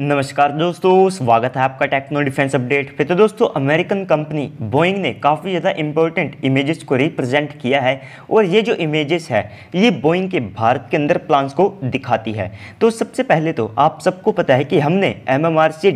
नमस्कार दोस्तों स्वागत है आपका टेक्नो डिफेंस अपडेट पे तो दोस्तों अमेरिकन कंपनी बोइंग ने काफ़ी ज़्यादा इंपॉर्टेंट इमेजेस को रिप्रेजेंट किया है और ये जो इमेजेस है ये बोइंग के भारत के अंदर प्लान्स को दिखाती है तो सबसे पहले तो आप सबको पता है कि हमने एम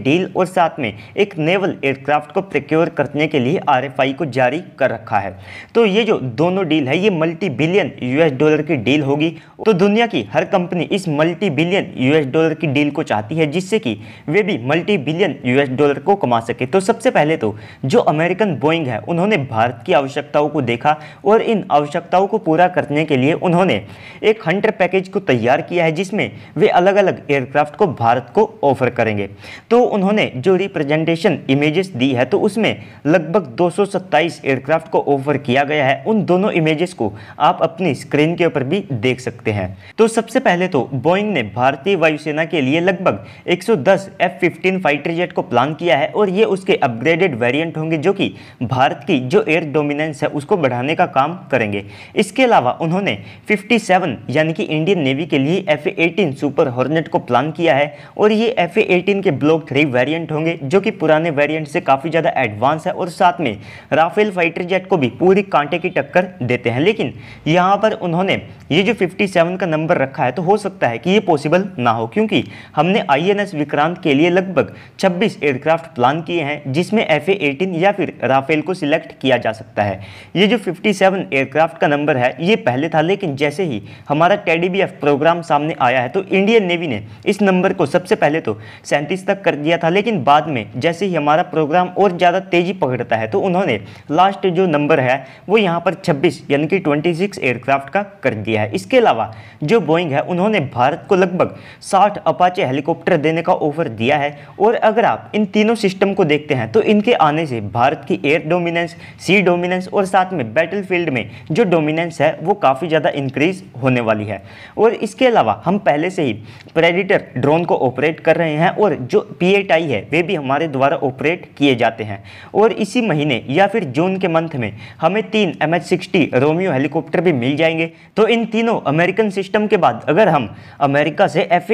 डील और साथ में एक नेवल एयरक्राफ्ट को प्रिक्योर करने के लिए आर को जारी कर रखा है तो ये जो दोनों डील है ये मल्टी बिलियन यूएस डॉलर की डील होगी तो दुनिया की हर कंपनी इस मल्टी बिलियन यूएस डॉलर की डील को चाहती है जिससे कि कि वे भी मल्टी बिलियन यूएस डॉलर को कमा सके तो सबसे पहले तो जो अमेरिकन बोइंग है उन्होंने भारत की आवश्यकताओं को देखा और इन आवश्यकताओं को पूरा करने के लिए उन्होंने एक हंटर पैकेज को तैयार किया है जिसमें वे अलग अलग एयरक्राफ्ट को भारत को ऑफर करेंगे तो उन्होंने जो रिप्रेजेंटेशन इमेजेस दी है तो उसमें लगभग दो एयरक्राफ्ट को ऑफर किया गया है उन दोनों इमेजेस को आप अपनी स्क्रीन के ऊपर भी देख सकते हैं तो सबसे पहले तो बोइंग ने भारतीय वायुसेना के लिए लगभग 110 एफ फिफ्टीन फाइटर जेट को प्लान किया है और ये उसके अपग्रेडेड वेरिएंट होंगे जो कि भारत की जो एयर डोमिनेंस है उसको बढ़ाने का काम करेंगे इसके अलावा उन्होंने 57 यानी कि इंडियन नेवी के लिए एफ एटीन सुपर हॉर्नेट को प्लान किया है और ये एफ एटीन के ब्लॉक थ्री वेरियंट होंगे जो कि पुराने वेरियंट से काफ़ी ज़्यादा एडवांस है और साथ में राफेल फाइटर जेट को भी पूरी कांटे की टक्कर देते हैं लेकिन यहाँ पर उन्होंने ये जो फिफ्टी का नंबर रखा है तो हो सकता है कि ये पॉसिबल ना हो क्योंकि हमने आई क्रांत के लिए लगभग 26 एयरक्राफ्ट प्लान किए हैं जिसमें एफ ए या फिर राफेल को सिलेक्ट किया जा सकता है ये जो 57 एयरक्राफ्ट का नंबर है ये पहले था लेकिन जैसे ही हमारा टेडीबीएफ प्रोग्राम सामने आया है तो इंडियन नेवी ने इस नंबर को सबसे पहले तो सैंतीस तक कर दिया था लेकिन बाद में जैसे ही हमारा प्रोग्राम और ज़्यादा तेज़ी पकड़ता है तो उन्होंने लास्ट जो नंबर है वो यहाँ पर छब्बीस यानी कि ट्वेंटी एयरक्राफ्ट का कर दिया है इसके अलावा जो बोइंग है उन्होंने भारत को लगभग साठ अपाचे हेलीकॉप्टर देने का ऑफर दिया है और अगर आप इन तीनों सिस्टम को देखते हैं तो इनके आने से भारत की एयर डोमिनेंस सी डोमिनेंस और साथ में बैटल फील्ड में जो डोमिनेंस है वो काफ़ी ज़्यादा इंक्रीज होने वाली है और इसके अलावा हम पहले से ही प्रेडिटर ड्रोन को ऑपरेट कर रहे हैं और जो पी है वे भी हमारे द्वारा ऑपरेट किए जाते हैं और इसी महीने या फिर जून के मंथ में हमें तीन एम रोमियो हेलीकॉप्टर भी मिल जाएंगे तो इन तीनों अमेरिकन सिस्टम के बाद अगर हम अमेरिका से एफ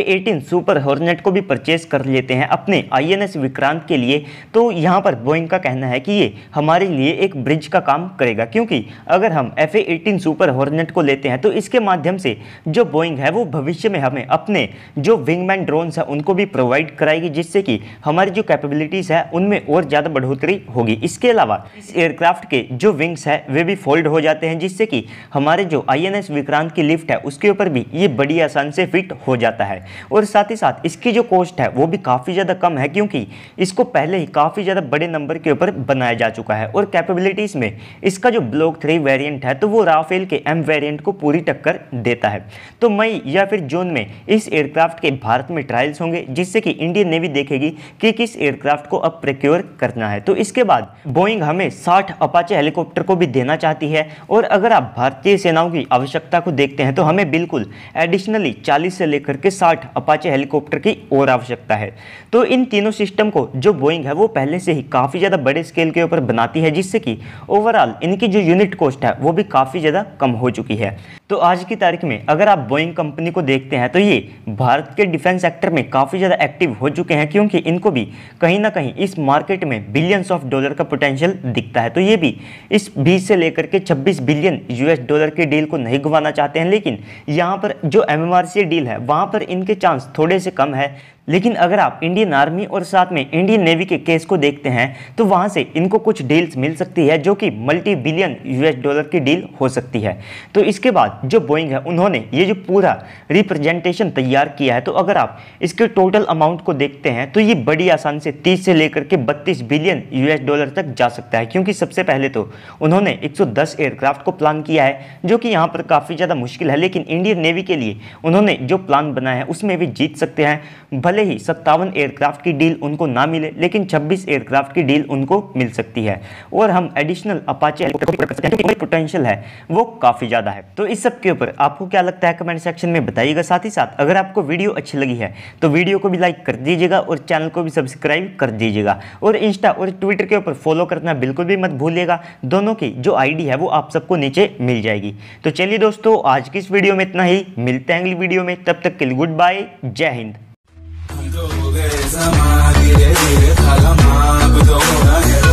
सुपर हॉर्नेट को भी परचेज परचेस कर लेते हैं अपने आईएनएस विक्रांत के लिए तो यहाँ पर बोइंग का कहना है कि ये हमारे लिए एक ब्रिज का काम करेगा क्योंकि अगर हम एफ ए सुपर हॉर्नेट को लेते हैं तो इसके माध्यम से जो बोइंग है वो भविष्य में हमें अपने जो विंगमैन ड्रोन्स हैं उनको भी प्रोवाइड कराएगी जिससे कि हमारी जो कैपेबिलिटीज़ है उनमें और ज़्यादा बढ़ोतरी होगी इसके अलावा इस एयरक्राफ्ट के जो विंग्स हैं वे भी फोल्ड हो जाते हैं जिससे कि हमारे जो एस विक्रांत की लिफ्ट है उसके ऊपर भी ये बड़ी आसान से फिट हो जाता है और साथ ही साथ इसकी जो कोस्ट कॉस्ट है वो भी काफ़ी ज़्यादा कम है क्योंकि इसको पहले ही काफ़ी ज़्यादा बड़े नंबर के ऊपर बनाया जा चुका है और कैपेबिलिटीज़ में इसका जो ब्लॉक थ्री वेरियंट है तो वो राफेल के एम वेरियंट को पूरी टक्कर देता है तो मई या फिर जून में इस एयरक्राफ्ट के भारत में ट्रायल्स होंगे जिससे कि इंडियन नेवी देखेगी कि किस एयरक्राफ्ट को अब प्रिक्योर करना है तो इसके बाद बोइंग हमें साठ अपाचे हेलीकॉप्टर को भी देना चाहती है और अगर आप भारतीय सेनाओं की आवश्यकता को देखते हैं तो हमें बिल्कुल एडिशनली चालीस से लेकर के साठ अपाचे हेलीकॉप्टर की और आवश्यकता आवश्यकता है तो इन तीनों सिस्टम को जो बोइंग है वो पहले से ही काफ़ी ज़्यादा बड़े स्केल के ऊपर बनाती है जिससे कि ओवरऑल इनकी जो यूनिट कॉस्ट है वो भी काफ़ी ज़्यादा कम हो चुकी है तो आज की तारीख में अगर आप बोइंग कंपनी को देखते हैं तो ये भारत के डिफेंस सेक्टर में काफ़ी ज़्यादा एक्टिव हो चुके हैं क्योंकि इनको भी कहीं ना कहीं इस मार्केट में बिलियंस ऑफ डॉलर का पोटेंशियल दिखता है तो ये भी इस बीस से लेकर के 26 बिलियन यूएस डॉलर के डील को नहीं गुवाना चाहते हैं लेकिन यहाँ पर जो एम डील है वहाँ पर इनके चांस थोड़े से कम है लेकिन अगर आप इंडियन आर्मी और साथ में इंडियन नेवी के केस को देखते हैं तो वहां से इनको कुछ डील्स मिल सकती है जो कि मल्टी बिलियन यूएस डॉलर की डील हो सकती है तो इसके बाद जो बोइंग है उन्होंने ये जो पूरा रिप्रेजेंटेशन तैयार किया है तो अगर आप इसके टोटल अमाउंट को देखते हैं तो ये बड़ी आसान से तीस से लेकर के बत्तीस बिलियन यूएस डॉलर तक जा सकता है क्योंकि सबसे पहले तो उन्होंने एक एयरक्राफ्ट को प्लान किया है जो कि यहाँ पर काफ़ी ज़्यादा मुश्किल है लेकिन इंडियन नेवी के लिए उन्होंने जो प्लान बनाया है उसमें भी जीत सकते हैं भले भले ही सत्तावन एयरक्राफ्ट की डील उनको ना मिले लेकिन 26 एयरक्राफ्ट की डील उनको मिल सकती है और हम एडिशनल अपाचे पोटेंशियल है वो काफ़ी ज़्यादा है तो इस सब के ऊपर आपको क्या लगता है कमेंट सेक्शन में बताइएगा साथ ही साथ अगर आपको वीडियो अच्छी लगी है तो वीडियो को भी लाइक कर दीजिएगा और चैनल को भी सब्सक्राइब कर दीजिएगा और इंस्टा और ट्विटर के ऊपर फॉलो करना बिल्कुल भी मत भूलिएगा दोनों की जो आईडी है वो आप सबको नीचे मिल जाएगी तो चलिए दोस्तों आज की इस वीडियो में इतना ही मिलते हैं अगली वीडियो में तब तक के लिए गुड बाय जय हिंद जमा धीरे धीरे थला माप दो